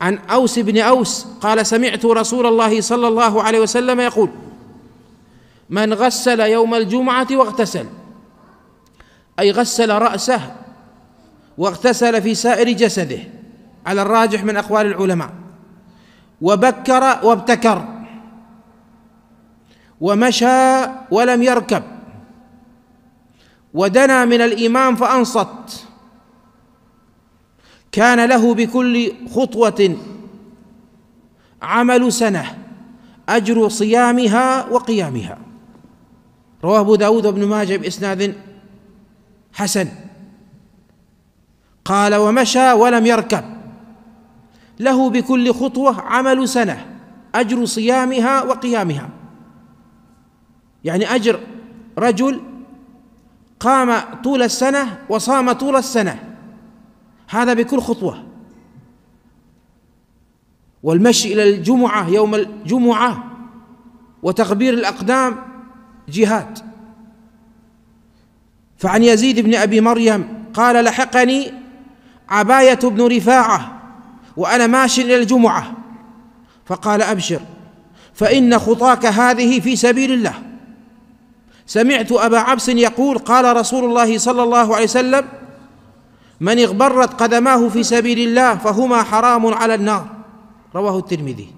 عن اوس بن اوس قال سمعت رسول الله صلى الله عليه وسلم يقول من غسل يوم الجمعه واغتسل اي غسل راسه واغتسل في سائر جسده على الراجح من اقوال العلماء وبكر وابتكر ومشى ولم يركب ودنا من الامام فانصت كان له بكل خطوة عمل سنة أجر صيامها وقيامها رواه أبو داود وابن ماجه بإسناد حسن قال ومشى ولم يركب له بكل خطوة عمل سنة أجر صيامها وقيامها يعني أجر رجل قام طول السنة وصام طول السنة هذا بكل خطوة والمشي إلى الجمعة يوم الجمعة وتغبير الأقدام جهاد فعن يزيد بن أبي مريم قال لحقني عباية بن رفاعة وأنا ماشي إلى الجمعة فقال أبشر فإن خطاك هذه في سبيل الله سمعت أبا عبس يقول قال رسول الله صلى الله عليه وسلم من اغبرت قدماه في سبيل الله فهما حرام على النار رواه الترمذي